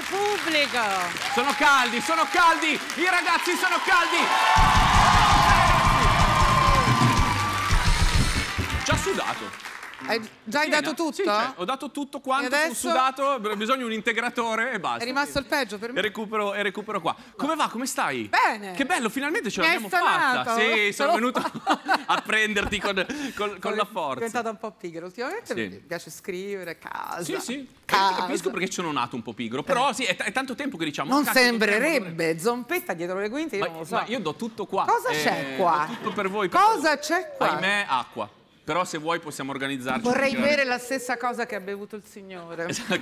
del pubblico. Sono caldi, sono caldi, i ragazzi sono caldi. Già sudato. Hai già hai dato tutto? Sì, cioè, ho dato tutto quanto, e adesso... sudato, bisogna un integratore e basta. È rimasto il peggio per me. E recupero, e recupero qua. Come va? Come stai? Bene. Che bello, finalmente ce l'abbiamo fatta. Sì, sono venuto a prenderti con, con, con la forza. È diventata un po' pigra ultimamente, sì. mi piace scrivere, casa. Sì, sì. Casa. Capisco perché sono nato un po' pigro, eh. però sì, è, è tanto tempo che diciamo... Non sembrerebbe, zompetta dietro le quinte, io ma, non lo so. Ma io do tutto qua. Cosa eh, c'è qua? tutto per voi. Cosa c'è qua? Ahimè, acqua però se vuoi possiamo organizzarci. Vorrei bere la stessa cosa che ha bevuto il signore. Esatto,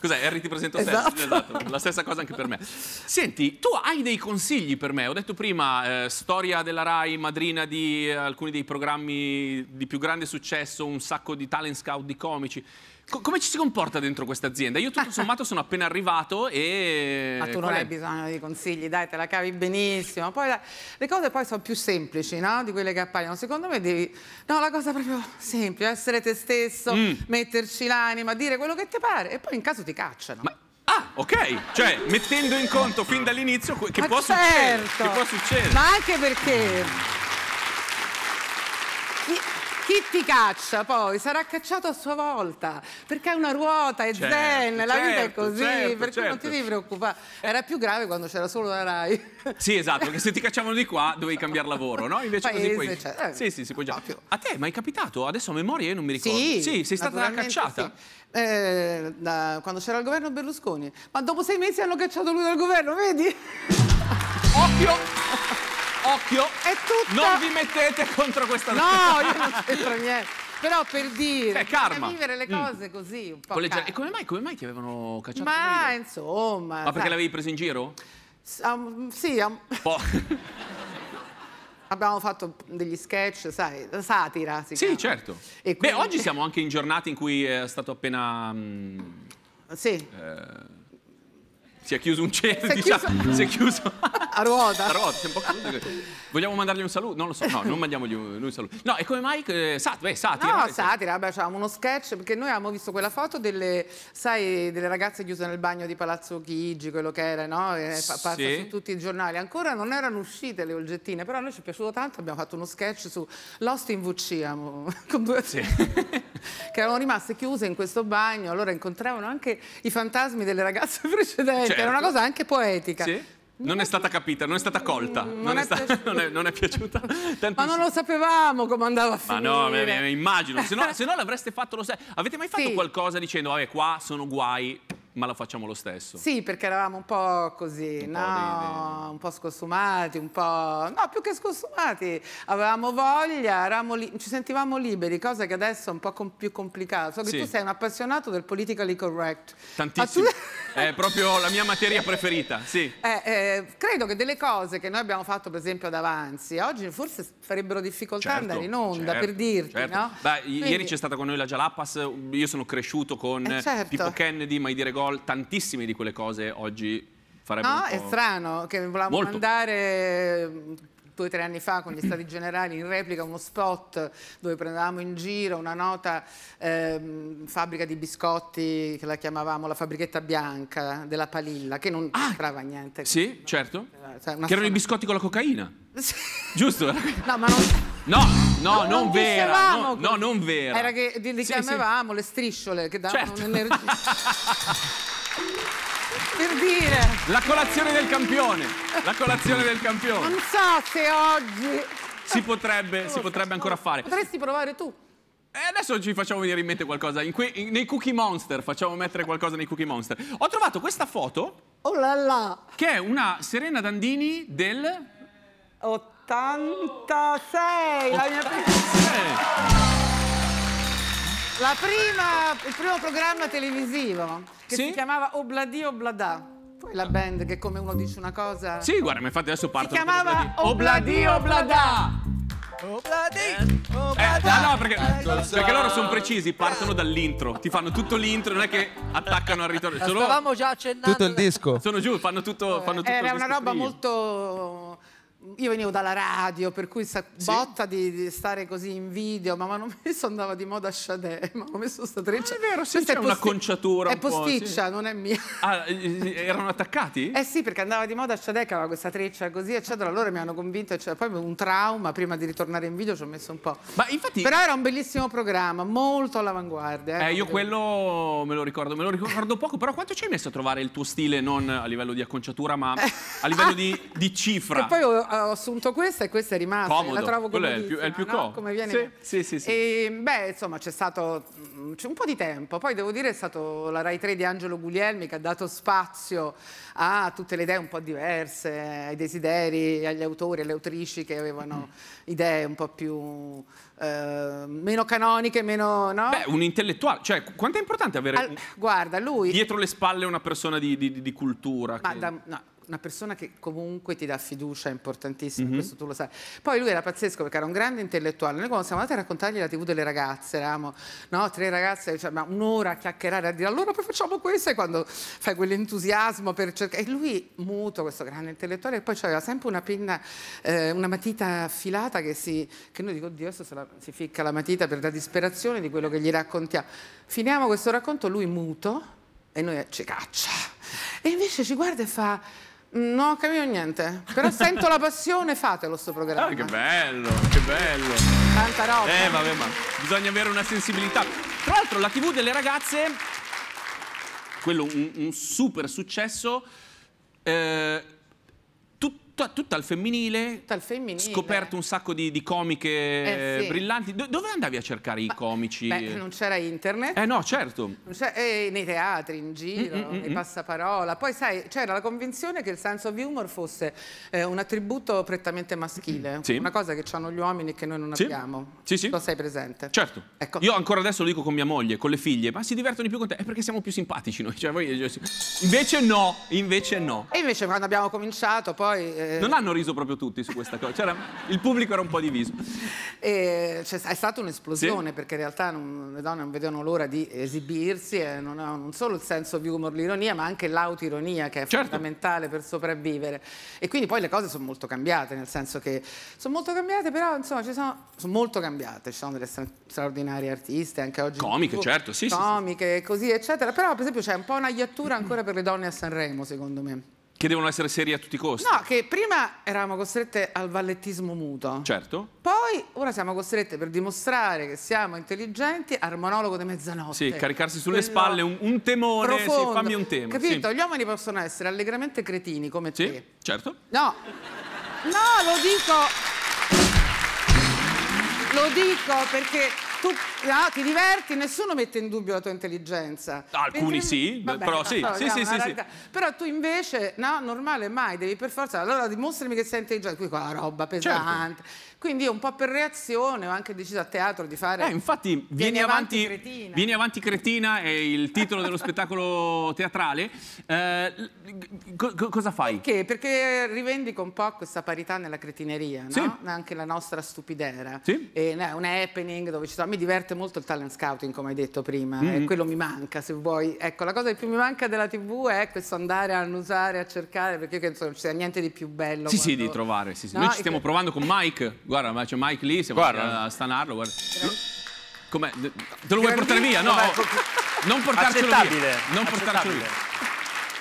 Cos'è? Harry ti presento esatto. Sessi, esatto, la stessa cosa anche per me. Senti, tu hai dei consigli per me? Ho detto prima, eh, storia della RAI, madrina di eh, alcuni dei programmi di più grande successo, un sacco di talent scout di comici. Co come ci si comporta dentro questa azienda? Io tutto sommato sono appena arrivato e... Ma tu non hai bisogno di consigli, dai, te la cavi benissimo. Poi le cose poi sono più semplici, no? Di quelle che appaiono. Secondo me devi... No, la cosa proprio semplice, essere te stesso, mm. metterci l'anima, dire quello che ti pare e poi in caso ti cacciano. Ma... Ah, ok, cioè mettendo in conto fin dall'inizio che, può certo. succedere, che può succedere. Ma anche perché... Mm. Chi ti caccia poi sarà cacciato a sua volta, perché è una ruota, è certo, zen, la vita è certo, così, certo, per cui non ti certo. devi preoccupare. Era più grave quando c'era solo la RAI. Sì, esatto, perché se ti cacciavano di qua dovevi cambiare lavoro, no? Invece Paese, così puoi... Cioè, eh, sì, sì, si può già. A te, ma è capitato? Adesso a memoria io non mi ricordo. Sì, sì sei stata cacciata. Sì. Eh, da, quando c'era il governo Berlusconi. Ma dopo sei mesi hanno cacciato lui dal governo, vedi? Occhio! occhio, è tutta... non vi mettete contro questa No, io non c'entro niente. Però per dire, è karma. vivere le mm. cose mm. così un po'. Legge... E come mai, come mai ti avevano cacciato? Ma insomma. Ma sai. perché l'avevi preso in giro? Um, sì, um... Po Abbiamo fatto degli sketch, sai, satira. Si sì, chiama. certo. E quindi... Beh, oggi siamo anche in giornate in cui è stato appena. Mh, mm, sì. Eh si è chiuso un cerchio, si è diciamo, chiuso, si è chiuso a ruota. a ruota, si è un po' chiuso. Vogliamo mandargli un saluto? Non lo so, no, non mandiamogli un, un saluto. No, e come mai? Eh, sat, beh, satira. No, satira, beh, c'era uno sketch, perché noi avevamo visto quella foto delle, sai, delle ragazze chiuse nel bagno di Palazzo Chigi, quello che era, no? E, eh, pa passa su tutti i giornali. Ancora non erano uscite le olgettine, però a noi ci è piaciuto tanto, abbiamo fatto uno sketch su Lost in VC, amo, con due sì. che erano rimaste chiuse in questo bagno, allora incontravano anche i fantasmi delle ragazze precedenti. Cioè, certo. era una certo. cosa anche poetica. Sì? Non è stata capita, non è stata colta, mm, non, non, è, sta non, è, non è, piaciuta tantissimo. Ma non lo sapevamo come andava a finire. Ma no, immagino, se no, no l'avreste fatto lo sai. Avete mai fatto sì. qualcosa dicendo, vabbè qua sono guai, ma la facciamo lo stesso. Sì, perché eravamo un po' così, un no? Po di, Un po' scosumati, un po'... No, più che scosumati, avevamo voglia, li... ci sentivamo liberi, cosa che adesso è un po' com più complicata. So che sì. tu sei un appassionato del politically correct. Tantissimo. Ah, tu... è proprio la mia materia preferita, sì. Eh, eh, credo che delle cose che noi abbiamo fatto, per esempio, ad Avanzi, oggi forse farebbero difficoltà certo, andare in onda, certo, per dirti, certo. no? Beh, Quindi... ieri c'è stata con noi la Jalapas, io sono cresciuto con eh, certo. Pippo Kennedy, Mai Dire gol, tantissime di quelle cose oggi farebbe No, è strano che volevamo molto. mandare mm, due o tre anni fa con gli stati generali in replica uno spot dove prendevamo in giro una nota ehm, fabbrica di biscotti che la chiamavamo la fabbrichetta bianca della Palilla che non ah, c'entrava niente. Sì, certo. Eh, cioè, che erano i biscotti con la cocaina. Giusto? no, ma non No, no, no non, non vero. No, no, non vero. Era che li sì, chiamavamo sì. le strisciole che davano certo. un'energia. per dire. La colazione del campione. La colazione del campione. Non so se oggi. Si potrebbe, si potrebbe ancora fare. Potresti provare tu. E eh, adesso ci facciamo venire in mente qualcosa. In que, in, nei Cookie Monster, facciamo mettere qualcosa nei Cookie Monster. Ho trovato questa foto. Oh là là! Che è una Serena Dandini del. 8. 86, la mia prima... La prima, il primo programma televisivo che sì? si chiamava Obladio Oblada. Poi la band che come uno dice una cosa... Sì, guarda, infatti adesso parto... Si chiamava Obladio Oblada. Obladi, oblada. Eh? eh, no, perché, eh, perché loro sono precisi, partono dall'intro, ti fanno tutto l'intro, non è che attaccano al ritorno. stavamo già accennando. Tutto il disco. Sono giù, fanno tutto, fanno tutto Era una roba molto io venivo dalla radio, per cui sa, sì. botta di, di, stare così in video, ma mi hanno messo, andava di moda Chadè, ma hanno messo questa treccia. Ah, è vero, sì, c'è una conciatura È un posticcia, sì. non è mia. Ah, eh, eh, eh, erano attaccati? Eh sì, perché andava di moda Shadè che aveva questa treccia così, eccetera, Allora mi hanno convinto, eccetera. Cioè, poi un trauma, prima di ritornare in video ci ho messo un po'. Ma infatti... Però era un bellissimo programma, molto all'avanguardia. Eh, eh io quello me lo ricordo, me lo ricordo poco, però quanto ci hai messo a trovare il tuo stile, non a livello di acconciatura, ma a livello ah. di, di cifra? E poi ho, ho assunto questa e questa è rimasta. Comodo. La trovo Quello è il più, è il più no? Come viene? Sì, sì, sì. sì. E, ehm, beh, insomma, c'è stato mm, un po' di tempo. Poi devo dire è stato la Rai 3 di Angelo Guglielmi che ha dato spazio a tutte le idee un po' diverse, ai desideri, agli autori, alle autrici che avevano mm. idee un po' più... Eh, meno canoniche, meno... No? Beh, un intellettuale, cioè quanto è importante avere... Al, guarda, lui... Dietro le spalle una persona di, di, di cultura. Che... Da, no, una persona che comunque ti dà fiducia, è importantissimo, mm -hmm. questo tu lo sai. Poi lui era pazzesco perché era un grande intellettuale. Noi quando siamo andati a raccontargli la TV delle ragazze, eravamo no, tre ragazze, cioè, ma un'ora a chiacchierare, a dire allora poi facciamo questo e quando fai quell'entusiasmo per cercare... E lui, muto, questo grande intellettuale, e poi aveva sempre una penna, eh, una matita affilata che, si, che noi dico, oddio, adesso la, si ficca la matita per la disperazione di quello che gli raccontiamo. Finiamo questo racconto, lui muto e noi ci caccia. E invece ci guarda e fa non ho capito niente, però sento la passione, fatelo sto programma. Ah, che bello, che bello. Tanta roba. Eh, vabbè, ma bisogna avere una sensibilità. Tra l'altro la TV delle ragazze, quello un, un super successo, eh, tutta al femminile, femminile, scoperto un sacco di, di comiche eh, sì. brillanti. Do dove andavi a cercare Ma, i comici? Beh, non c'era internet. Eh no, certo. Eh, nei teatri, in giro, mm, mm, mm nei mm. passaparola. Poi sai, c'era la convinzione che il sense of humor fosse eh, un attributo prettamente maschile. Sì. Una cosa che hanno gli uomini e che noi non sì. abbiamo. Sì, sì. Lo sei presente? Certo. Ecco. Io ancora adesso lo dico con mia moglie, con le figlie. Ma si divertono di più con te? È perché siamo più simpatici noi. Cioè, voi... invece no, invece no. E invece quando abbiamo cominciato poi eh, eh, non hanno riso proprio tutti su questa cosa, il pubblico era un po' diviso. Eh, cioè, è stata un'esplosione sì? perché in realtà non, le donne non vedevano l'ora di esibirsi e non hanno non solo il senso di humor, l'ironia, ma anche l'autironia che è certo. fondamentale per sopravvivere. E quindi poi le cose sono molto cambiate, nel senso che sono molto cambiate, però insomma ci sono, sono molto cambiate, ci sono delle stra straordinarie artiste anche oggi. Comiche, TV, certo, sì. Comiche, sì, sì. così, eccetera. Però per esempio c'è un po' una iattura ancora per le donne a Sanremo, secondo me. Che devono essere serie a tutti i costi. No, che prima eravamo costrette al vallettismo muto. Certo. Poi ora siamo costrette per dimostrare che siamo intelligenti al monologo di mezzanotte. Sì, caricarsi sulle Quello spalle un, un temone, sì, fammi un tema. Capito? Sì. Gli uomini possono essere allegramente cretini come sì, te. certo. No. No, lo dico... Lo dico perché tu no, ah, ti diverti, nessuno mette in dubbio la tua intelligenza. Alcuni sì, però sì, Però tu invece, no, normale mai, devi per forza, allora dimostrami che sei intelligente, qui qua roba certo. pesante. Certo. Quindi un po' per reazione ho anche deciso a teatro di fare... Eh, infatti Vieni, vieni avanti, avanti, Cretina. Vieni avanti Cretina è il titolo dello spettacolo teatrale. Eh, co cosa fai? Perché? Perché rivendico un po' questa parità nella cretineria, no? sì. anche la nostra stupidera. Sì. E, no, un happening dove ci sono... Mi diverte molto il talent scouting, come hai detto prima, mm e mm-hmm. quello mi manca, se vuoi. Ecco, la cosa che più mi manca della TV è questo andare a annusare, a cercare, perché io penso che non ci sia niente di più bello. Sì, quando... sì, di trovare. Sì, no? Noi ci stiamo e... provando con Mike Guarda, ma c'è Mike lì, siamo guarda. a eh, stanarlo, guarda. Come? Te lo vuoi portare via? No, non portarcelo via. Non portarcelo via.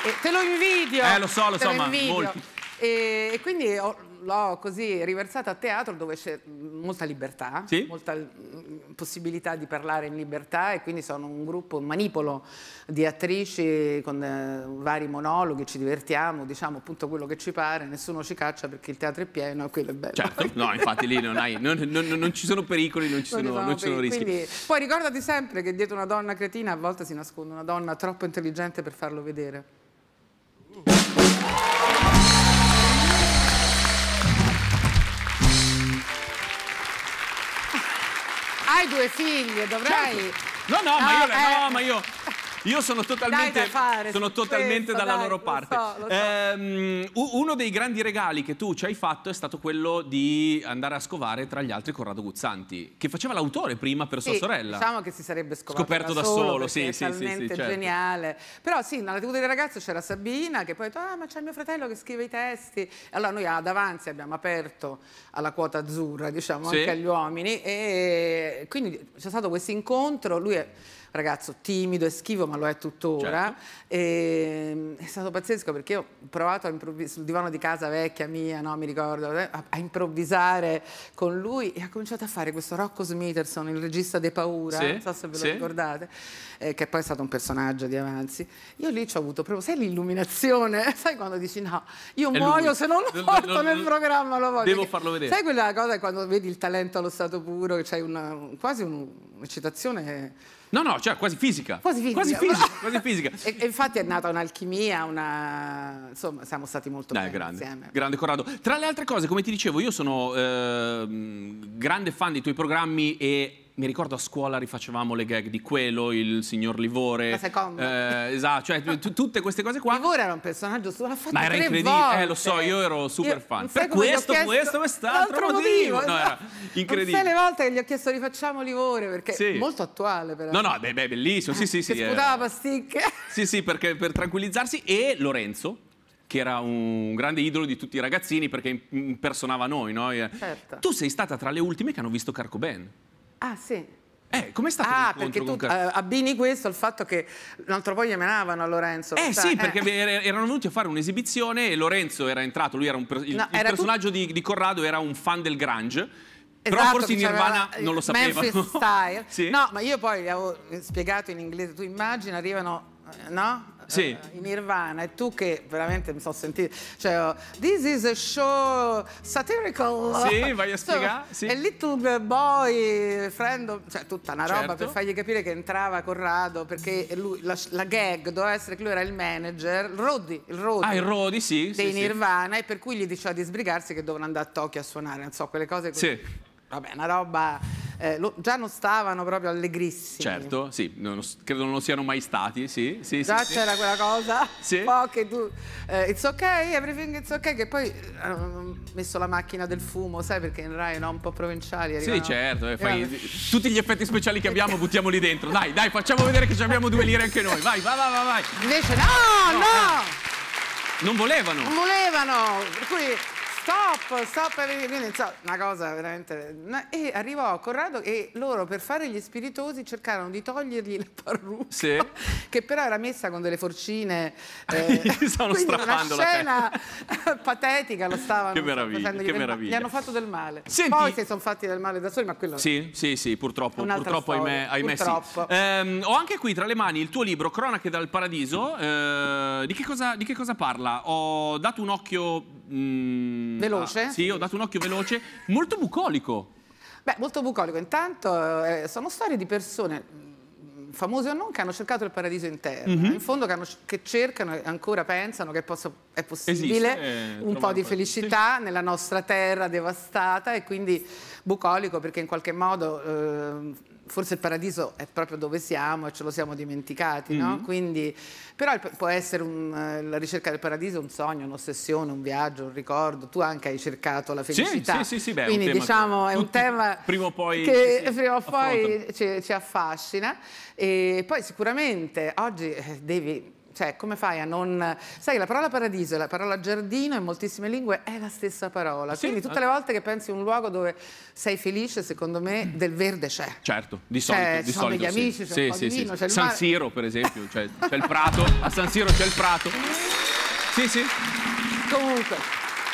Eh, te lo invidio. Eh, lo so, lo so, ma molti. E, e quindi ho l'ho così riversata a teatro dove c'è molta libertà, sì? molta possibilità di parlare in libertà e quindi sono un gruppo, un manipolo di attrici con eh, vari monologhi, ci divertiamo, diciamo appunto quello che ci pare, nessuno ci caccia perché il teatro è pieno e quello è bello. Certo, no, infatti lì non, hai, non, non, non ci sono pericoli, non ci sono, sono, ci sono rischi. Quindi, poi ricordati sempre che dietro una donna cretina a volte si nasconde una donna troppo intelligente per farlo vedere. Hai due figli, dovrai... Certo. No, no, ma ah, io... Eh. No, ma io... Io sono totalmente, dai, fare, sono totalmente questo, dalla dai, loro parte. Lo so, lo so. Ehm, uno dei grandi regali che tu ci hai fatto è stato quello di andare a scovare tra gli altri Corrado Guzzanti, che faceva l'autore prima per sì, sua sorella. Diciamo che si sarebbe scoperto da, da solo, solo sì, sì, è talmente sì, certo. sì, geniale. Però sì, nella TV del ragazzo c'era Sabina che poi ha detto ah ma c'è mio fratello che scrive i testi. Allora noi ad Avanzi abbiamo aperto alla quota azzurra, diciamo, anche agli uomini e quindi c'è stato questo incontro, lui è ragazzo timido e schivo, ma lo è tuttora. Certo. Ehm, è stato pazzesco perché io ho provato sul divano di casa vecchia mia, no, mi ricordo, eh, a, a, improvvisare con lui e ha cominciato a fare questo Rocco Smitherson, il regista dei Paura, sì. non so se ve lo sì. ricordate, eh, che poi è stato un personaggio di Avanzi. Io lì ci ho avuto proprio, sai l'illuminazione, sai quando dici no, io è muoio lui. se non lo porto nel programma, lo voglio. Devo farlo vedere. Sai quella cosa quando vedi il talento allo stato puro, che c'hai una, quasi un'eccitazione... Eh, no, no, cioè quasi fisica. Quasi fisica. Quasi fisica, quasi fisica. E, e, infatti è nata un'alchimia, una... insomma siamo stati molto Dai, eh, grande, insieme. Grande Corrado. Tra le altre cose, come ti dicevo, io sono eh, grande fan dei tuoi programmi e mi ricordo a scuola rifacevamo le gag di quello, il signor Livore. La seconda. Eh, esatto, cioè tutte queste cose qua. Livore era un personaggio solo fatto Ma era incredibile, eh, lo so, io ero super io, fan. Per questo, questo, questo, quest'altro motivo. motivo. No, era esatto. incredibile. Sai le volte che gli ho chiesto rifacciamo Livore perché sì. è molto attuale però. No, no, beh, beh bellissimo, sì, sì, sì. Che eh. sputava eh. pasticche. Sì, sì, perché per tranquillizzarsi e Lorenzo che era un grande idolo di tutti i ragazzini perché impersonava noi, no? Certo. Tu sei stata tra le ultime che hanno visto Carco Ben. Ah, sì. Eh, com'è stato ah, perché tu Car- eh, abbini questo al fatto che l'altro poi emanavano a Lorenzo. Eh sta, sì, eh. perché erano venuti a fare un'esibizione e Lorenzo era entrato, lui era un per- il, no, il personaggio di, di Corrado era un fan del Grange. Esatto, Però forse Nirvana non lo sapevano. Memphis Style. sì. No, ma io poi gli avevo spiegato in inglese, tu immagini, arrivano, eh, no? sì. Eh, in Nirvana e tu che veramente mi sono sentita, cioè, oh, this is a show satirical. Sì, vai a spiegare. So, sì. E Little Boy, friend, cioè tutta una certo. roba per fargli capire che entrava Corrado perché lui, la, la, gag doveva essere che lui era il manager, Roddy, il Roddy. Ah, il Roddy, sì. Dei sì, Nirvana sì. e per cui gli diceva di sbrigarsi che dovevano andare a Tokyo a suonare, non so, quelle cose così. Sì. Vabbè, una roba eh, lo, già non stavano proprio allegrissimi. Certo, sì, non, credo non lo siano mai stati, sì. sì già sì, c'era sì. quella cosa, sì. un po' che tu, eh, it's ok, everything is ok, che poi hanno eh, messo la macchina del fumo, sai, perché in Rai, no, un po' provinciali. Arrivano, sì, certo, fai, tutti gli effetti speciali che abbiamo buttiamoli dentro, dai, dai, facciamo vedere che ci abbiamo due lire anche noi, vai, vai, vai, vai. Invece no, no! no. no. Eh. Non volevano. Non volevano, per cui stop, stop, quindi insomma, una cosa veramente... E arrivò Corrado e loro per fare gli spiritosi cercarono di togliergli la parrucca, sì. che però era messa con delle forcine, eh, stanno strappando una scena patetica, lo stavano che meraviglia, che meraviglia. gli hanno fatto del male. Senti, Poi si sono fatti del male da soli, ma quello... Sì, sì, sì, purtroppo, purtroppo ahimè, ahimè purtroppo. sì. Ehm, ho anche qui tra le mani il tuo libro, Cronache dal Paradiso, eh, di, che cosa, di che cosa parla? Ho dato un occhio Mm, veloce? Ah, sì, ho dato un occhio veloce, molto bucolico. Beh, molto bucolico. Intanto eh, sono storie di persone famosi o non, che hanno cercato il paradiso interno, mm -hmm. in fondo che, hanno, che, cercano e ancora pensano che possa, è possibile Esiste, eh, un po' di felicità sì. nella nostra terra devastata e quindi bucolico perché in qualche modo eh, forse il paradiso è proprio dove siamo e ce lo siamo dimenticati, mm -hmm. no? Mhm. quindi, però può essere un, eh, la ricerca del paradiso un sogno, un'ossessione, un viaggio, un ricordo, tu anche hai cercato la felicità, sì, sì, sì, beh, quindi diciamo che, è un tema prima poi che prima o poi ci, ci affascina e poi sicuramente oggi eh, devi cioè come fai a non... Sai la parola paradiso e la parola giardino in moltissime lingue è la stessa parola, sì, quindi eh. tutte le volte che pensi a un luogo dove sei felice, secondo me del verde c'è. Certo, di solito. Cioè, di ci sono solito, degli amici, c'è sì, sì, vino, sì. San mare. Siro per esempio, cioè, c'è cioè, il prato, a San Siro c'è il prato. Sì, sì. Comunque,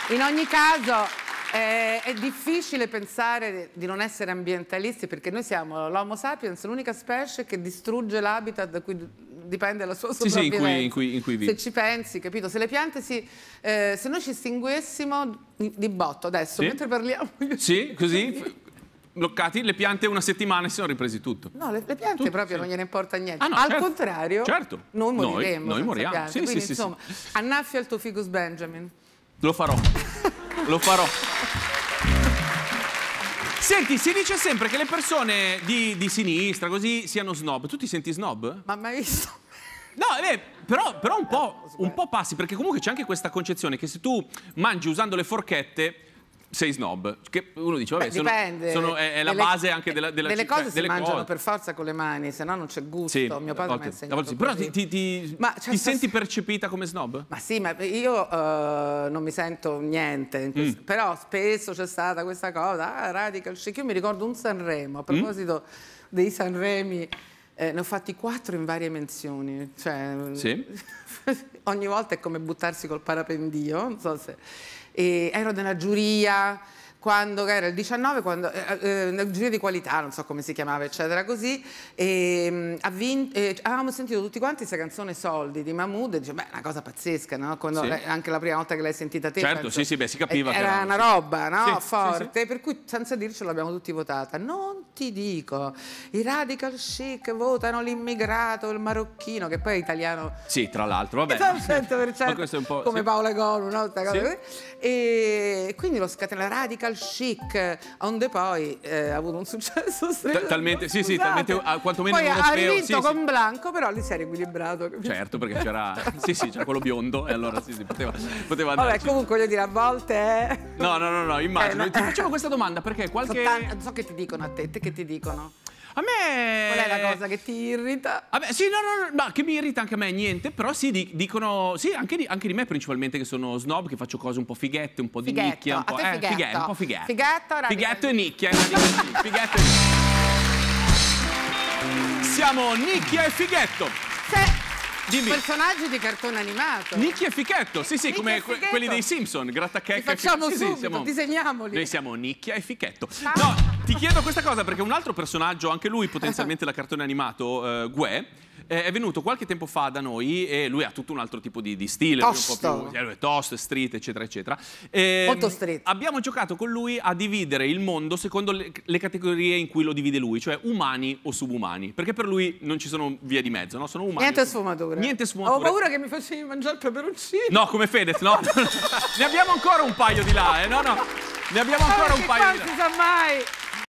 in ogni caso eh, è difficile pensare di non essere ambientalisti perché noi siamo l'Homo sapiens, l'unica specie che distrugge l'habitat da cui dipende la sua sopravvivenza. Sì, sì, in cui, in cui, in Se ci pensi, capito? Se le piante si... Eh, se noi ci estinguessimo di botto adesso, sì. mentre parliamo... Sì, così... bloccati, le piante una settimana e si sono ripresi tutto. No, le, le piante tutto, proprio sì. non gliene importa niente. Ah, no, Al certo, contrario, certo. noi moriremo. Noi, noi moriamo. Sì, Quindi, sì, insomma, sì. annaffia il tuo ficus Benjamin. Lo farò. Lo farò. Senti, si dice sempre che le persone di, di sinistra così siano snob. Tu ti senti snob? Ma mai visto? No, eh beh, però, però un, po', un po' passi, perché comunque c'è anche questa concezione che se tu mangi usando le forchette sei snob. Che uno dice, vabbè, Beh, sono, sono, eh, è, è delle, la base anche della, della Delle città, cose delle si cose. mangiano per forza con le mani, se no non c'è gusto. Sì, Mio padre volte, mi ha insegnato sì. Però ti, ti, ti, ma, cioè, ti sta... Certo, senti percepita come snob? Ma sì, ma io uh, non mi sento niente. Questo, mm. Però spesso c'è stata questa cosa, ah, radical chic. Io mi ricordo un Sanremo, a mm. proposito mm. dei Sanremi... Eh, ne ho fatti quattro in varie menzioni, cioè, sì. ogni volta è come buttarsi col parapendio, non so se eh, ero nella giuria, quando era il 19, quando, eh, eh, eh, nel giro di qualità, non so come si chiamava, eccetera, così, e, ehm, vinto, eh, avevamo sentito tutti quanti questa canzone Soldi di Mahmoud, e dice, beh, una cosa pazzesca, no? Sì. Lei, anche la prima volta che l'hai sentita te. Certo, penso, sì, sì, beh, si capiva. Eh, era, era una roba, no? Sì, Forte, sì, per cui senza dircelo abbiamo tutti votata. Non ti dico, i radical chic votano l'immigrato, il marocchino, che poi è italiano. Sì, tra l'altro, vabbè. Esatto, 100% è un po', come Paola Golu, no? E quindi lo scatena radical chic, onde poi eh, ha avuto un successo stretto. Talmente, sì, sì, talmente, ah, quantomeno poi uno ha spero. vinto sì, con sì. Blanco, però lì si è riequilibrato. Certo, perché c'era, sì, sì, c'era quello biondo e allora sì, sì poteva, poteva andare. Vabbè, comunque voglio dire, a volte... Eh. No, no, no, no, immagino. Eh, no. Ti facevo questa domanda perché qualche... Soltanto, so che ti dicono a te, te che ti dicono. A me... Qual è la cosa che ti irrita? A me, sì, no, no, no, ma che mi irrita anche a me, niente, però sì, di, dicono... Sì, anche di, anche di, me principalmente che sono snob, che faccio cose un po' fighette, un po' di nicchia, un po'... Eh, fighetto. Fighe, un po' fighetto. Fighetto, fighetto e nicchia. fighetto e nicchia. Siamo nicchia e fighetto. Dimmi. Personaggi di cartone animato. Nicchi e Fichetto, sì sì, Nicchi come que quelli dei Simpson, Grattachecca. Li facciamo sì, subito, sì, siamo... disegniamoli. Noi siamo Nicchia e Fichetto. Ah. No, ti chiedo questa cosa perché un altro personaggio, anche lui potenzialmente da cartone animato, eh, Gue, eh, è venuto qualche tempo fa da noi e lui ha tutto un altro tipo di, di stile, tosto. Più, è eh, tosto, street, eccetera, eccetera. E, ehm, Molto street. Abbiamo giocato con lui a dividere il mondo secondo le, le, categorie in cui lo divide lui, cioè umani o subumani, perché per lui non ci sono vie di mezzo, no? Sono umani. Niente sfumature. Niente sfumature. Avevo paura che mi facessi mangiare il peperoncino. No, come Fedez, no? ne abbiamo ancora un paio di là, eh? No, no. Ne abbiamo ancora un paio di là. Non si sa mai.